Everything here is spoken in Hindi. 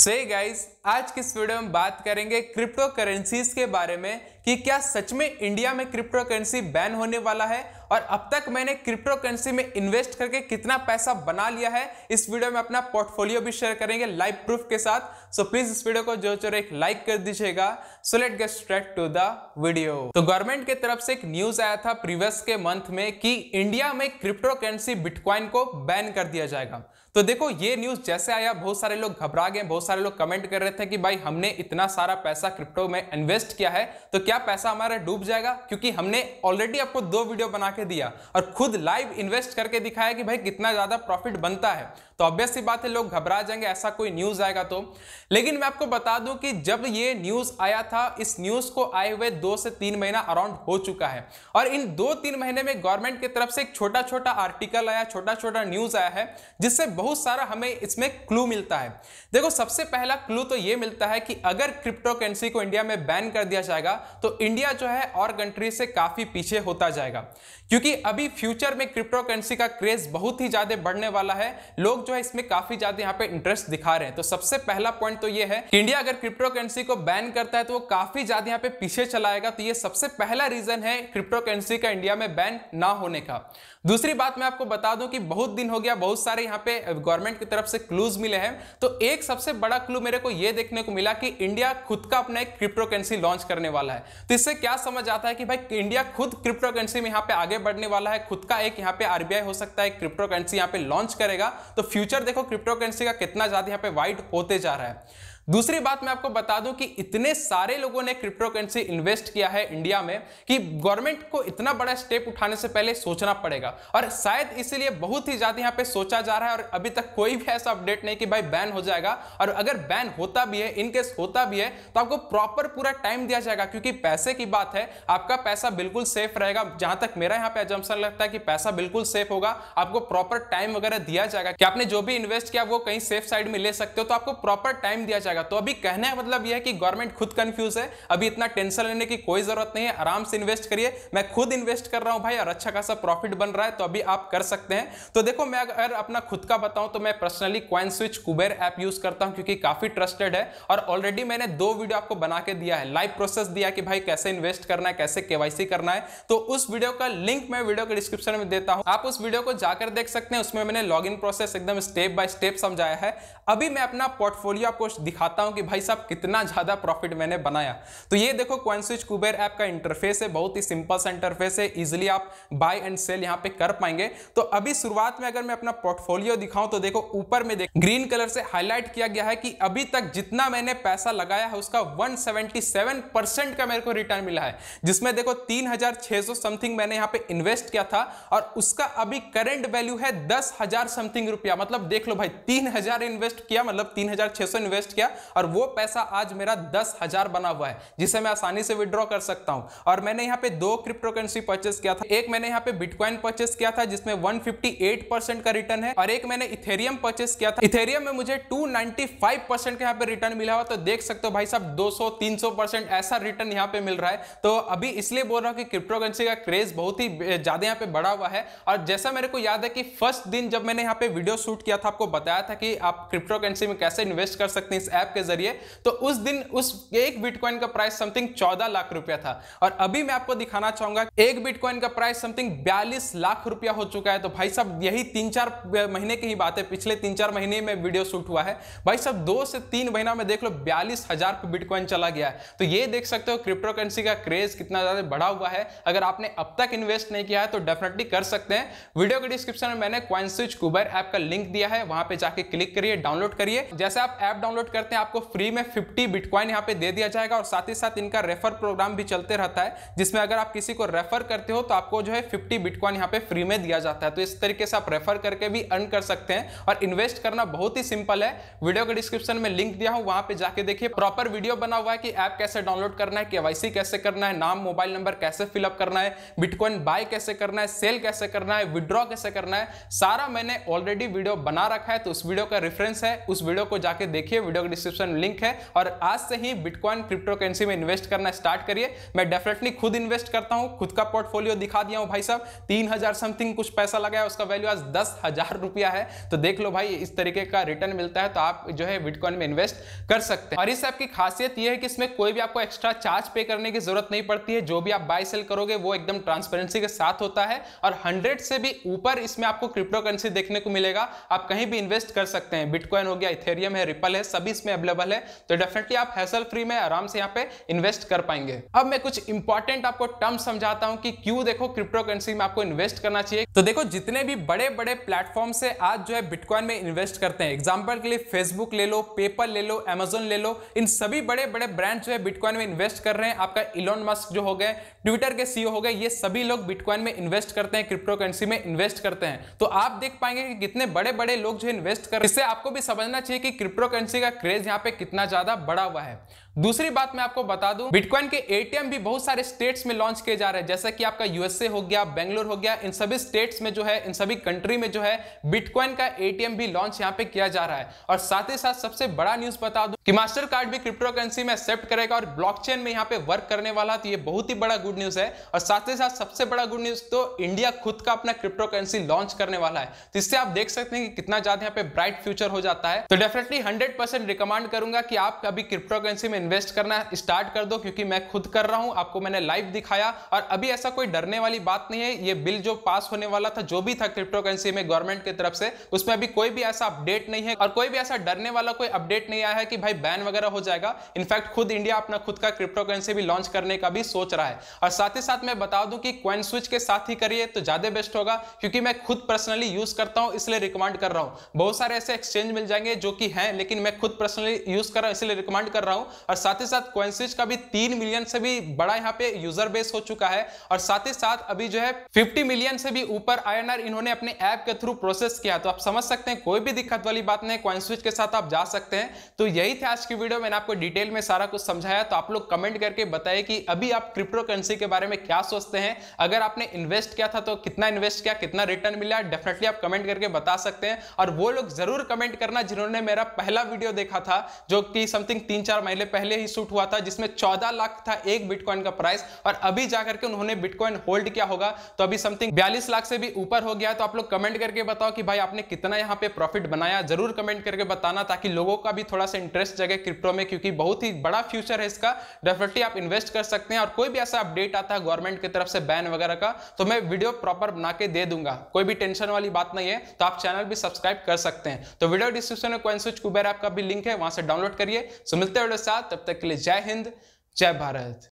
सो so आज के इस वीडियो में बात करेंगे क्रिप्टो करेंसीज के बारे में कि क्या सच में इंडिया में क्रिप्टो करेंसी बैन होने वाला है और अब तक मैंने क्रिप्टो करेंसी में इन्वेस्ट करके कितना पैसा बना लिया है इस वीडियो में अपना पोर्टफोलियो भी शेयर करेंगे लाइव प्रूफ के साथ सो so प्लीज इस वीडियो को जो चोर एक लाइक कर दीजिएगा so let get straight to the video तो गवर्नमेंट की तरफ से एक न्यूज आया था प्रीवियस के मंथ में कि इंडिया में क्रिप्टो करेंसी बिटकॉइन को बैन कर दिया जाएगा तो देखो ये न्यूज़ जैसे आया बहुत सारे लोग घबरा गए बहुत सारे लोग कमेंट कर रहे थे कि भाई हमने इतना सारा पैसा क्रिप्टो में इन्वेस्ट किया है तो क्या पैसा हमारा डूब जाएगा क्योंकि हमने ऑलरेडी आपको दो वीडियो बना के दिया और खुद लाइव इन्वेस्ट करके दिखाया कि भाई कितना ज़्यादा प्रॉफिट बनता है तो ऑब्वियस सी बात है लोग घबरा जाएंगे ऐसा कोई न्यूज आएगा तो लेकिन मैं आपको बता दूं कि जब ये न्यूज आया था इस न्यूज को आए हुए दो से तीन महीना अराउंड हो चुका है और इन दो तीन महीने में गवर्नमेंट की तरफ से एक छोटा छोटा आर्टिकल आया छोटा छोटा न्यूज आया है जिससे बहुत सारा हमें इसमें क्लू मिलता है देखो सबसे पहला क्लू तो यह मिलता है कि अगर क्रिप्टो करेंसी को इंडिया में बैन कर दिया जाएगा तो इंडिया जो है और कंट्री से काफी पीछे होता जाएगा क्योंकि अभी फ्यूचर में क्रिप्टो करेंसी का क्रेज बहुत ही ज्यादा बढ़ने वाला है लोग जो तो है इसमें काफी ज्यादा यहाँ पे इंटरेस्ट दिखा रहे हैं तो सबसे पहला पॉइंट तो ये है कि इंडिया अगर क्रिप्टो करेंसी को बैन करता है तो वो काफी ज्यादा यहाँ पे पीछे चलाएगा तो ये सबसे पहला रीजन है क्रिप्टो करेंसी का इंडिया में बैन ना होने का दूसरी बात मैं आपको बता दूं कि बहुत दिन हो गया बहुत सारे यहाँ पे गवर्नमेंट की तरफ से क्लूज मिले हैं तो एक सबसे बड़ा क्लू मेरे को यह देखने को मिला कि इंडिया खुद का अपना एक क्रिप्टो करेंसी लॉन्च करने वाला है तो इससे क्या समझ आता है कि भाई इंडिया खुद क्रिप्टो करेंसी में यहाँ पे आगे बढ़ने वाला है खुद का एक यहाँ पे आरबीआई हो सकता है क्रिप्टो करेंसी यहाँ पे लॉन्च करेगा तो फ्यूचर देखो क्रिप्टो करेंसी का कितना ज्यादा यहाँ पे वाइड होते जा रहा है दूसरी बात मैं आपको बता दूं कि इतने सारे लोगों ने क्रिप्टो करेंसी इन्वेस्ट किया है इंडिया में कि गवर्नमेंट को इतना बड़ा स्टेप उठाने से पहले सोचना पड़ेगा और शायद इसीलिए बहुत ही ज्यादा यहां पे सोचा जा रहा है और अभी तक कोई भी ऐसा अपडेट नहीं कि भाई बैन हो जाएगा और अगर बैन होता भी है इनकेस होता भी है तो आपको प्रॉपर पूरा टाइम दिया जाएगा क्योंकि पैसे की बात है आपका पैसा बिल्कुल सेफ रहेगा जहां तक मेरा यहाँ पे एजम्सन लगता है कि पैसा बिल्कुल सेफ होगा आपको प्रॉपर टाइम वगैरह दिया जाएगा कि आपने जो भी इन्वेस्ट किया वो कहीं सेफ साइड में ले सकते हो तो आपको प्रॉपर टाइम दिया जाएगा जाएगा तो अभी कहने का मतलब यह है कि गवर्नमेंट खुद कंफ्यूज है अभी इतना टेंशन लेने की कोई जरूरत नहीं है आराम से इन्वेस्ट करिए मैं खुद इन्वेस्ट कर रहा हूं भाई और अच्छा खासा प्रॉफिट बन रहा है तो अभी आप कर सकते हैं तो देखो मैं अगर अपना खुद का बताऊं तो मैं personally coin switch Kuber app use करता हूं क्योंकि काफी ट्रस्टेड है और ऑलरेडी मैंने दो वीडियो आपको बना के दिया है लाइव प्रोसेस दिया कि भाई कैसे इन्वेस्ट करना है कैसे केवाईसी करना है तो उस वीडियो का लिंक मैं वीडियो के डिस्क्रिप्शन में देता हूं आप उस वीडियो को जाकर देख सकते हैं उसमें मैंने लॉग प्रोसेस एकदम स्टेप बाय स्टेप समझाया है अभी मैं अपना पोर्टफोलियो आपको दिखाता दिखाता हूँ कि भाई साहब कितना ज़्यादा प्रॉफिट मैंने बनाया तो ये देखो कॉइन कुबेर ऐप का इंटरफेस है बहुत ही सिंपल सा इंटरफेस है इजिली आप बाय एंड सेल यहाँ पे कर पाएंगे तो अभी शुरुआत में अगर मैं अपना पोर्टफोलियो दिखाऊं तो देखो ऊपर में देख ग्रीन कलर से हाईलाइट किया गया है कि अभी तक जितना मैंने पैसा लगाया है उसका वन का मेरे को रिटर्न मिला है जिसमें देखो तीन समथिंग मैंने यहाँ पे इन्वेस्ट किया था और उसका अभी करेंट वैल्यू है दस समथिंग रुपया मतलब देख लो भाई तीन इन्वेस्ट किया मतलब तीन हजार छह सौ इन्वेस्ट किया गया और वो पैसा आज मेरा दस हजार बना हुआ है जिसे मैं आसानी से विड्रॉ कर सकता हूं और मैंने यहां पे दो क्रिप्टो करेंसी परचेस किया था एक मैंने यहां पे बिटकॉइन परचेस किया था जिसमें वन फिफ्टी एट परसेंट का रिटर्न है और एक मैंने इथेरियम परचेस किया था इथेरियम में मुझे टू नाइनटी फाइव परसेंट का यहाँ पे रिटर्न मिला हुआ तो देख सकते हो भाई साहब दो 200 300 परसेंट ऐसा रिटर्न यहाँ पे मिल रहा है तो अभी इसलिए बोल रहा हूँ कि क्रिप्टो करेंसी का क्रेज बहुत ही ज्यादा यहाँ पे बढ़ा हुआ है और जैसा मेरे को याद है कि फर्स्ट दिन जब मैंने यहाँ पे वीडियो शूट किया था आपको बताया था कि आप क्रिप्टो करेंसी में कैसे इन्वेस्ट कर सकते हैं इस ऐप के जरिए तो उस दिन उस एक बिटकॉइन का प्राइस समथिंग चौदह लाख रुपया था और अभी मैं आपको दिखाना चाहूंगा एक बिटकॉइन का प्राइस समथिंग बयालीस लाख रुपया हो चुका है तो भाई साहब यही तीन चार महीने की ही बात है पिछले तीन चार महीने में वीडियो शूट हुआ है भाई साहब दो से तीन महीना में देख लो बयालीस हजार बिटकॉइन चला गया है तो ये देख सकते हो क्रिप्टो करेंसी का क्रेज कितना ज्यादा बढ़ा हुआ है अगर आपने अब तक इन्वेस्ट नहीं किया है तो डेफिनेटली कर सकते हैं वीडियो के डिस्क्रिप्शन में मैंने क्वाइन स्विच कुबर ऐप का लिंक दिया है वहां पे जाके क्लिक करिए डाउनलोड करिए जैसे आप ऐप डाउनलोड करते करते हैं आपको फ्री में 50 बिटकॉइन यहाँ पे दे दिया जाएगा और साथ ही साथ इनका रेफर प्रोग्राम भी चलते रहता है जिसमें अगर आप किसी को रेफर करते हो तो आपको जो है फिफ्टी बिटकॉइन यहाँ पे फ्री में दिया जाता है तो इस तरीके से आप रेफर करके भी अर्न कर सकते हैं और इन्वेस्ट करना बहुत ही सिंपल है वीडियो के डिस्क्रिप्शन में लिंक दिया हूँ वहां पर जाके देखिए प्रॉपर वीडियो बना हुआ है कि ऐप कैसे डाउनलोड करना है केवाईसी कैसे करना है नाम मोबाइल नंबर कैसे फिलअप करना है बिटकॉइन बाय कैसे करना है सेल कैसे करना है विड्रॉ कैसे करना है सारा मैंने ऑलरेडी वीडियो बना रखा है तो उस वीडियो का रेफरेंस है उस वीडियो को जाके देखिए वीडियो डिस्क्रिप्शन लिंक है और आज से ही बिटकॉइन क्रिप्टो करेंसी में इन्वेस्ट करना स्टार्ट करिए मैं डेफिनेटली खुद इन्वेस्ट करता हूँ खुद का पोर्टफोलियो दिखा दिया हूँ भाई साहब तीन समथिंग कुछ पैसा लगाया उसका वैल्यू आज दस रुपया है तो देख लो भाई इस तरीके का रिटर्न मिलता है तो आप जो है बिटकॉइन में इन्वेस्ट कर सकते हैं और इस ऐप की खासियत यह है कि इसमें कोई भी आपको एक्स्ट्रा चार्ज पे करने की जरूरत नहीं पड़ती है जो भी आप बाय सेल करोगे वो एकदम ट्रांसपेरेंसी के साथ होता है और हंड्रेड से भी ऊपर इसमें आपको क्रिप्टो करेंसी देखने को मिलेगा आप कहीं भी इन्वेस्ट कर सकते हैं बिटकॉइन हो गया इथेरियम है रिपल है सभी इसमें में अवेलेबल है तो डेफिनेटली आप हैसल फ्री में आराम से यहाँ पे इन्वेस्ट कर पाएंगे अब मैं कुछ इंपॉर्टेंट आपको टर्म समझाता हूँ कि क्यों देखो क्रिप्टो करेंसी में आपको इन्वेस्ट करना चाहिए तो देखो जितने भी बड़े बड़े प्लेटफॉर्म से आज जो है बिटकॉइन में इन्वेस्ट करते हैं एग्जाम्पल के लिए फेसबुक ले लो पेपर ले लो एमेजोन ले लो इन सभी बड़े बड़े ब्रांड जो है बिटकॉइन में इन्वेस्ट कर रहे हैं आपका इलोन मस्क जो हो गए ट्विटर के सीओ हो गए ये सभी लोग बिटकॉइन में इन्वेस्ट करते हैं क्रिप्टो करेंसी में इन्वेस्ट करते हैं तो आप देख पाएंगे कि कितने बड़े बड़े लोग जो इन्वेस्ट कर इससे आपको भी समझना चाहिए कि क्रिप्टो करेंसी का क्रेज क्रेज यहाँ पे कितना ज्यादा बढ़ा हुआ है दूसरी बात मैं आपको बता दूं बिटकॉइन के एटीएम भी बहुत सारे स्टेट्स में लॉन्च किए जा रहे हैं जैसे कि आपका यूएसए हो गया बेंगलोर हो गया इन सभी स्टेट्स में जो है इन सभी कंट्री में जो है बिटकॉइन का एटीएम भी लॉन्च यहाँ पे किया जा रहा है और साथ ही साथ सबसे बड़ा न्यूज बता दू की मास्टर कार्ड भी क्रिप्टो करेंसी में एक्सेप्ट करेगा और ब्लॉक में यहाँ पे वर्क करने वाला तो ये बहुत ही बड़ा गुड न्यूज है और साथ ही साथ सबसे बड़ा गुड न्यूज तो इंडिया खुद का अपना क्रिप्टो करेंसी लॉन्च करने वाला है तो इससे आप देख सकते हैं कि कितना ज्यादा यहाँ पे ब्राइट फ्यूचर हो जाता है तो डेफिनेटली हंड्रेड परसेंट रिकमेंड करूंगा कि आप अभी क्रिप्टो करेंसी में इन्वेस्ट करना स्टार्ट कर दो क्योंकि मैं खुद कर रहा हूं आपको मैंने लाइव दिखाया और अभी ऐसा कोई डरने वाली बात नहीं है ये बिल जो पास होने वाला था जो भी था क्रिप्टो करेंसी में गवर्नमेंट की तरफ से उसमें अभी कोई भी ऐसा अपडेट नहीं है और कोई भी ऐसा डरने वाला कोई अपडेट नहीं आया है कि भाई बैन वगैरह हो जाएगा इनफैक्ट खुद इंडिया अपना खुद का क्रिप्टो करेंसी भी लॉन्च करने का भी सोच रहा है और साथ ही साथ मैं बता दूं कि क्वेंट स्विच के साथ ही करिए तो ज्यादा बेस्ट होगा क्योंकि मैं खुद पर्सनली यूज करता हूं इसलिए रिकमेंड कर रहा हूं बहुत सारे ऐसे एक्सचेंज मिल जाएंगे जो कि हैं लेकिन मैं खुद पर्सनली पर्सनली यूज कर रहा हूँ इसलिए रिकमेंड कर रहा हूँ और साथ ही साथ क्वेंसिज का भी तीन मिलियन से भी बड़ा यहाँ पे यूजर बेस हो चुका है और साथ ही साथ अभी जो है फिफ्टी मिलियन से भी ऊपर आई इन्होंने अपने ऐप के थ्रू प्रोसेस किया तो आप समझ सकते हैं कोई भी दिक्कत वाली बात नहीं क्वेंसिस के साथ आप जा सकते हैं तो यही थे आज की वीडियो मैंने आपको डिटेल में सारा कुछ समझाया तो आप लोग कमेंट करके बताए कि अभी आप क्रिप्टो करेंसी के बारे में क्या सोचते हैं अगर आपने इन्वेस्ट किया था तो कितना इन्वेस्ट किया कितना रिटर्न मिला डेफिनेटली आप कमेंट करके बता सकते हैं और वो लोग जरूर कमेंट करना जिन्होंने मेरा पहला वीडियो देखा था था जो कि समथिंग तीन चार महीने पहले ही शूट हुआ था जिसमें चौदह लाख था एक बिटकॉइन का प्राइस और अभी जाकर के उन्होंने बिटकॉइन होल्ड किया होगा तो अभी समथिंग बयालीस लाख से भी ऊपर हो गया तो आप लोग कमेंट करके बताओ कि भाई आपने कितना यहाँ पे प्रॉफिट बनाया जरूर कमेंट करके बताना ताकि लोगों का भी थोड़ा सा इंटरेस्ट जगह क्रिप्टो में क्योंकि बहुत ही बड़ा फ्यूचर है इसका डेफिनेटली आप इन्वेस्ट कर सकते हैं और कोई भी ऐसा अपडेट आता है गवर्नमेंट की तरफ से बैन वगैरह का तो मैं वीडियो प्रॉपर बना के दे दूंगा कोई भी टेंशन वाली बात नहीं है तो आप चैनल भी सब्सक्राइब कर सकते हैं तो वीडियो डिस्क्रिप्शन में कोई स्विच कुबेर आपका भी लिंक है है वहां से डाउनलोड करिए सो मिलते हैं साथ तब तक के लिए जय हिंद जय भारत